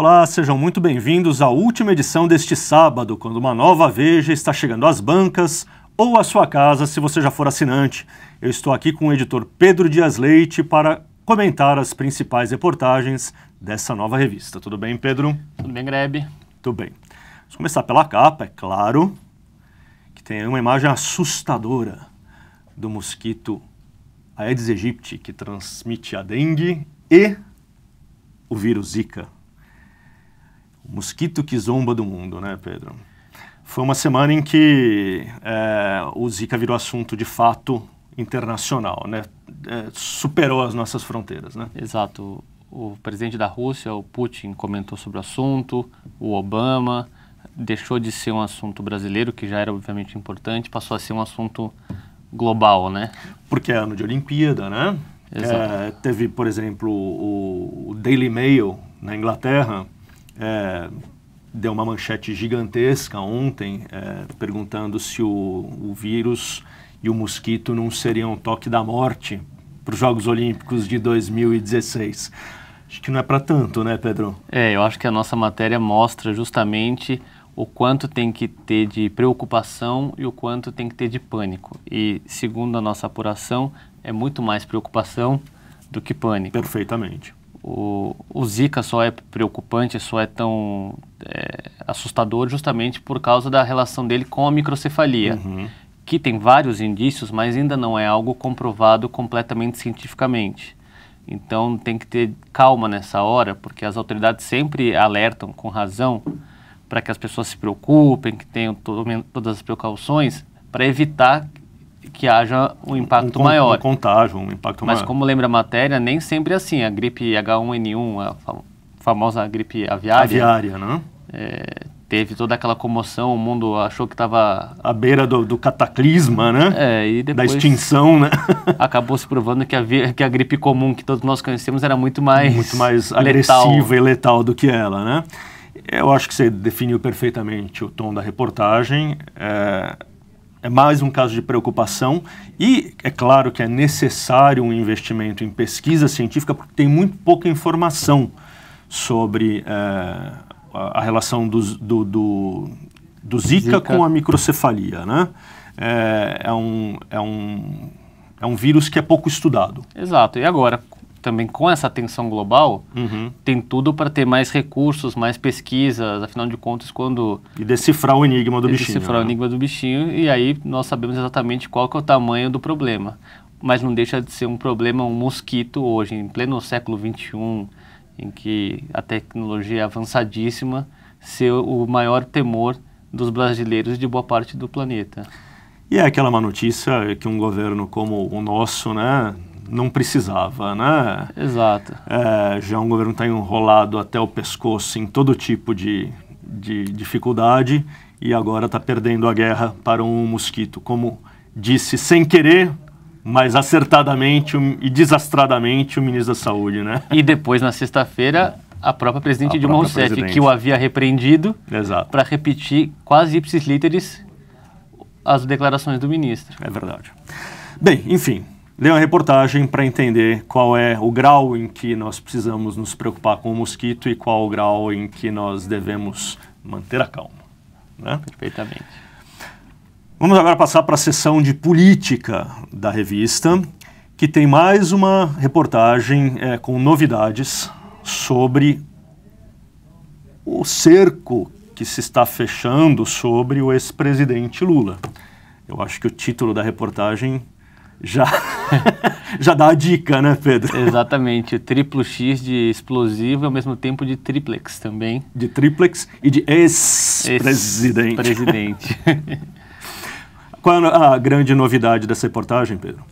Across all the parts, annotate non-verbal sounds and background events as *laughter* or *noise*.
Olá, sejam muito bem-vindos à última edição deste sábado, quando uma nova Veja está chegando às bancas ou à sua casa, se você já for assinante. Eu estou aqui com o editor Pedro Dias Leite para comentar as principais reportagens dessa nova revista. Tudo bem, Pedro? Tudo bem, Grebe? Tudo bem. Vamos começar pela capa, é claro, que tem uma imagem assustadora do mosquito Aedes aegypti, que transmite a dengue e o vírus Zika mosquito que zomba do mundo, né, Pedro? Foi uma semana em que é, o Zika virou assunto de fato internacional, né? É, superou as nossas fronteiras, né? Exato. O presidente da Rússia, o Putin, comentou sobre o assunto, o Obama deixou de ser um assunto brasileiro, que já era obviamente importante, passou a ser um assunto global, né? Porque é ano de Olimpíada, né? Exato. É, teve, por exemplo, o Daily Mail na Inglaterra, é, deu uma manchete gigantesca ontem, é, perguntando se o, o, vírus e o mosquito não seriam o toque da morte para os Jogos Olímpicos de 2016. Acho que não é para tanto, né, Pedro? É, eu acho que a nossa matéria mostra justamente o quanto tem que ter de preocupação e o quanto tem que ter de pânico. E segundo a nossa apuração, é muito mais preocupação do que pânico. Perfeitamente. O, o Zika só é preocupante, só é tão é, assustador justamente por causa da relação dele com a microcefalia, uhum. que tem vários indícios, mas ainda não é algo comprovado completamente cientificamente. Então tem que ter calma nessa hora, porque as autoridades sempre alertam com razão para que as pessoas se preocupem, que tenham todas as precauções para evitar que haja um impacto um, um, maior. Um contágio, um impacto Mas maior. Mas como lembra a matéria, nem sempre é assim. A gripe H1N1, a famosa gripe aviária... Aviária, né? É, teve toda aquela comoção, o mundo achou que estava... À beira do, do, cataclisma, né? É, e depois... Da extinção, né? *laughs* acabou se provando que a, que a gripe comum que todos nós conhecemos era muito mais... Muito mais letal. agressiva e letal do que ela, né? Eu acho que você definiu perfeitamente o tom da reportagem. É é mais um caso de preocupação e é claro que é necessário um investimento em pesquisa científica porque tem muito pouca informação sobre eh, a relação do, do, do Zika, Zika, com a microcefalia, né? É, é, um, é, um, é um vírus que é pouco estudado. Exato. E agora, também com essa atenção global, uhum. tem tudo para ter mais recursos, mais pesquisas, afinal de contas, quando... E decifrar o enigma do bichinho. Decifrar né? o enigma do bichinho e aí nós sabemos exatamente qual que é o tamanho do problema. Mas não deixa de ser um problema, um mosquito hoje, em pleno século XXI, em que a tecnologia é avançadíssima, ser o maior temor dos brasileiros e de boa parte do planeta. E é aquela má notícia que um governo como o nosso, né, não precisava, né? Exato. É, já um governo está enrolado até o pescoço em todo tipo de, de dificuldade e agora está perdendo a guerra para um mosquito. Como disse sem querer, mas acertadamente e desastradamente o ministro da Saúde, né? E depois, na sexta-feira, a própria presidente a Dilma própria Rousseff, presidente. que o havia repreendido, para repetir quase ipsis literis as declarações do ministro. É verdade. Bem, enfim, Leia a reportagem para entender qual é o grau em que nós precisamos nos preocupar com o mosquito e qual o grau em que nós devemos manter a calma. Né? Perfeitamente. Vamos agora passar para a sessão de política da revista, que tem mais uma reportagem é, com novidades sobre o cerco que se está fechando sobre o ex-presidente Lula. Eu acho que o título da reportagem já, *laughs* já dá a dica, né, Pedro? Exatamente, o triplo X de explosivo e ao mesmo tempo de triplex também. De triplex e de ex-presidente. Presidente. *laughs* Qual é a grande novidade dessa reportagem, Pedro?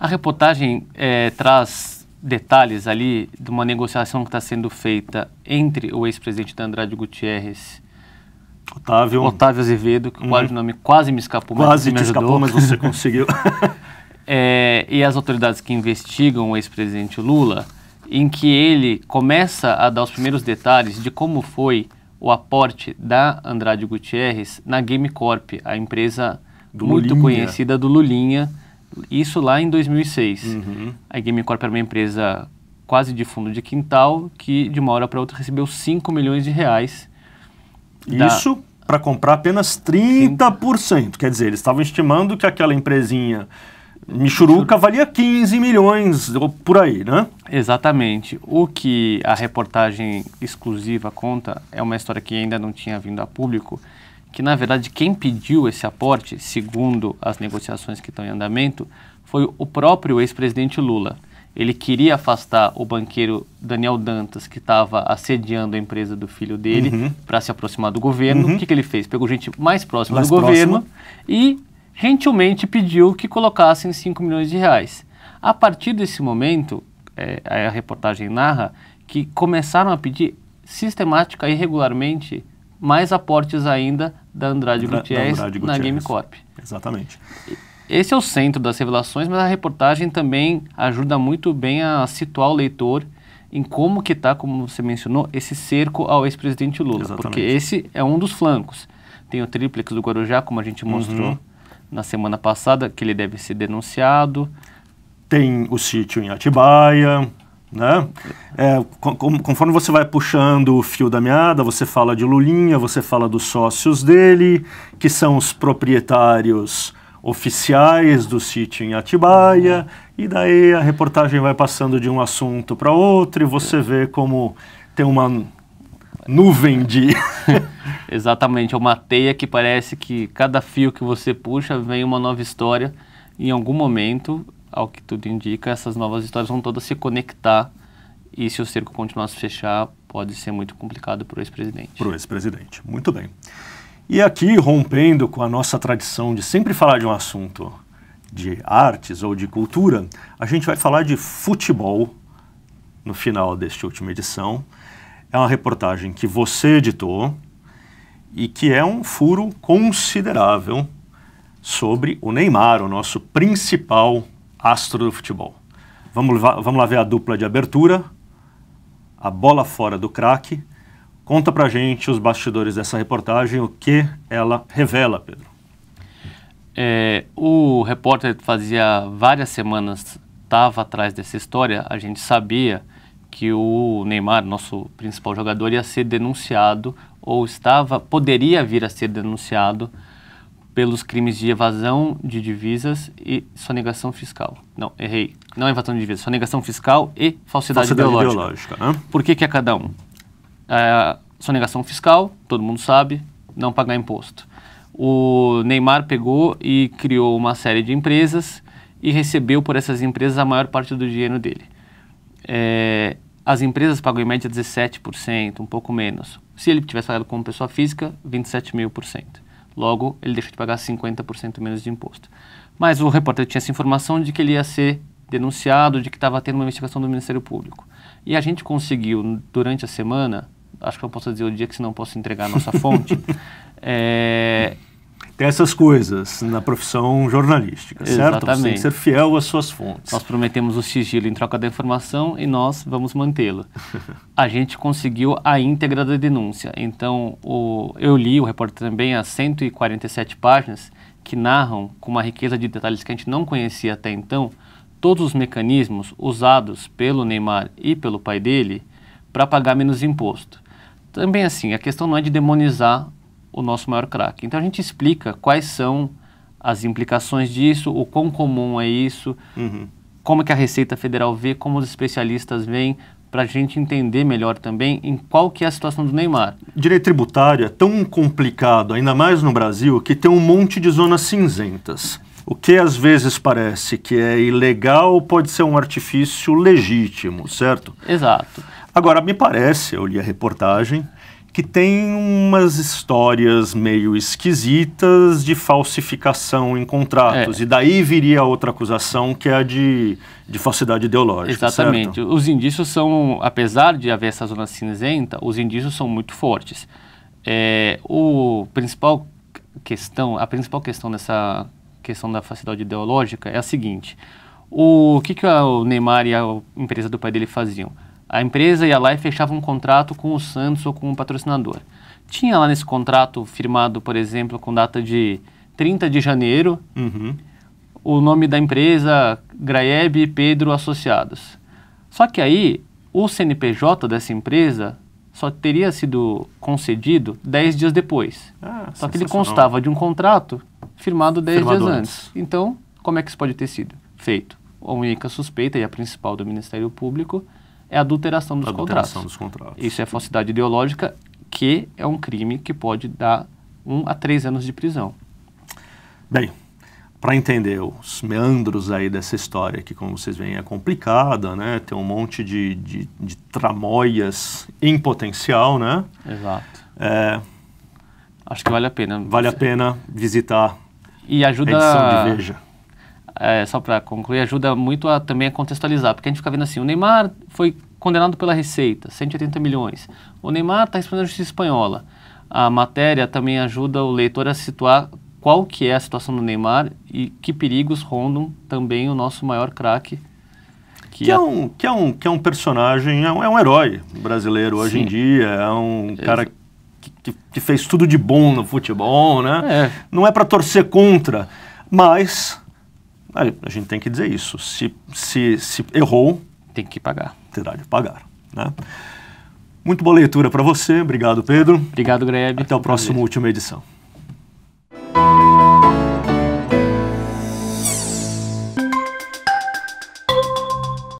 A reportagem é, traz detalhes ali de uma negociação que está sendo feita entre o ex-presidente da Andrade Gutierrez Otávio. Otávio Azevedo, que uhum. o nome quase me escapou. Quase me te escapou, mas você conseguiu. *laughs* é, e as autoridades que investigam o ex-presidente Lula, em que ele começa a dar os primeiros detalhes de como foi o aporte da Andrade Gutierrez na Game Corp, a empresa do muito Lulinha. conhecida do Lulinha, isso lá em 2006. Uhum. A Game Corp era uma empresa quase de fundo de quintal que de uma hora para outra recebeu 5 milhões de reais. Isso para comprar apenas 30%. 30%. Quer dizer, eles estavam estimando que aquela empresinha Michuruca valia 15 milhões ou por aí, né? Exatamente. O que a reportagem exclusiva conta é uma história que ainda não tinha vindo a público, que na verdade quem pediu esse aporte, segundo as negociações que estão em andamento, foi o próprio ex-presidente Lula. Ele queria afastar o banqueiro Daniel Dantas, que estava assediando a empresa do filho dele, uhum. para se aproximar do governo. Uhum. O que, que ele fez? Pegou gente mais próxima mais do próxima. governo e gentilmente pediu que colocassem 5 milhões de reais. A partir desse momento, é, a reportagem narra que começaram a pedir sistemática e regularmente mais aportes ainda da Andrade, Gutierrez, Gutierrez na GameCorp. Exatamente. Esse é o centro das revelações, mas a reportagem também ajuda muito bem a situar o leitor em como que está, como você mencionou, esse cerco ao ex-presidente Lula. Exatamente. Porque esse é um dos flancos. Tem o triplex do Guarujá, como a gente mostrou. Uhum na semana passada, que ele deve ser denunciado. Tem o sítio em Atibaia, né? É, conforme você vai puxando o fio da meada, você fala de Lulinha, você fala dos sócios dele, que são os proprietários oficiais do sítio em Atibaia, e daí a reportagem vai passando de um assunto para outro e você vê como tem uma nuvem de *laughs* Exatamente, é uma teia que parece que cada fio que você puxa vem uma nova história. Em algum momento, ao que tudo indica, essas novas histórias vão todas se conectar. E se o cerco continuar a se fechar, pode ser muito complicado para o ex-presidente. Para o ex-presidente, muito bem. E aqui, rompendo com a nossa tradição de sempre falar de um assunto de artes ou de cultura, a gente vai falar de futebol no final desta última edição. É uma reportagem que você editou, e que é um furo considerável sobre o Neymar, o nosso principal astro do futebol. Vamos, vamos lá ver a dupla de abertura, a bola fora do craque. Conta pra gente os bastidores dessa reportagem, o que ela revela, Pedro. É, o repórter fazia várias semanas estava atrás dessa história, a gente sabia que o Neymar, nosso principal jogador, ia ser denunciado ou estava, poderia vir a ser denunciado pelos crimes de evasão de divisas e sonegação fiscal. Não, errei. Não é evasão de divisas, sonegação fiscal e falsidade, falsidade ideológica. ideológica né? Por que, que é cada um? É, sonegação fiscal, todo mundo sabe, não pagar imposto. O Neymar pegou e criou uma série de empresas e recebeu por essas empresas a maior parte do dinheiro dele é, as empresas pagam em média 17%, um pouco menos. Se ele tivesse pagado como pessoa física, 27 mil por cento. Logo, ele deixa de pagar 50% menos de imposto. Mas o repórter tinha essa informação de que ele ia ser denunciado, de que estava tendo uma investigação do Ministério Público. E a gente conseguiu, durante a semana, acho que eu posso dizer o dia que se não posso entregar a nossa fonte, *laughs* é, tem essas coisas na profissão jornalística, Exatamente. certo? Você tem que ser fiel às suas fontes. Nós prometemos o sigilo em troca da informação e nós vamos mantê-lo. *laughs* a gente conseguiu a íntegra da denúncia. Então, o, eu li o repórter também as 147 páginas que narram com uma riqueza de detalhes que a gente não conhecia até então todos os mecanismos usados pelo Neymar e pelo pai dele para pagar menos imposto. Também assim, a questão não é de demonizar o nosso maior craque. Então a gente explica quais são as implicações disso, o quão comum é isso, uhum. como que a Receita Federal vê, como os especialistas veem, para a gente entender melhor também em qual que é a situação do Neymar. Direito tributário é tão complicado, ainda mais no Brasil, que tem um monte de zonas cinzentas. O que às vezes parece que é ilegal pode ser um artifício legítimo, certo? Exato. Agora, me parece, eu li a reportagem, que tem umas histórias meio esquisitas de falsificação em contratos. É. E daí viria a outra acusação, que é a de, de falsidade ideológica. Exatamente. Certo? Os indícios são, apesar de haver essa zona cinzenta, os indícios são muito fortes. É, o principal questão, a principal questão dessa questão da falsidade ideológica é a seguinte. O, o que, que o Neymar e a empresa do pai dele faziam? a empresa ia lá e fechava um contrato com o Santos ou com um patrocinador. Tinha lá nesse contrato firmado, por exemplo, com data de 30 de janeiro, uhum. o nome da empresa Graeb Pedro Associados. Só que aí o CNPJ dessa empresa só teria sido concedido 10 dias depois. Ah, só que ele constava de um contrato firmado 10 dias antes. antes. Então, como é que isso pode ter sido feito? A única suspeita e a principal do Ministério Público é adulteração dos, adulteração contratos. dos contratos. Isso é falsidade ideológica, que é um crime que pode dar um a três anos de prisão. Bem, para entender os meandros aí dessa história, que como vocês veem é complicada, né? Tem um monte de, de, de tramóias em potencial, né? Exato. É, Acho que vale a pena. Vale a pena visitar e ajuda, a edição de Veja é, só para concluir, ajuda muito a, também a contextualizar, porque a gente fica vendo assim, o Neymar foi condenado pela Receita, 180 milhões. O Neymar está respondendo a justiça espanhola. A matéria também ajuda o leitor a situar qual que é a situação do Neymar e que perigos rondam também o nosso maior craque que, que, é, é um, que, é um, que é um personagem, é um, é um herói brasileiro hoje Sim. em dia, é um cara que, que, fez tudo de bom no futebol, né? É. Não é para torcer contra, mas a gente tem que dizer isso. Se, se, se errou, tem que pagar. Terá de pagar. Né? Muito boa leitura para você. Obrigado, Pedro. Obrigado, Greg. Até o próximo última edição.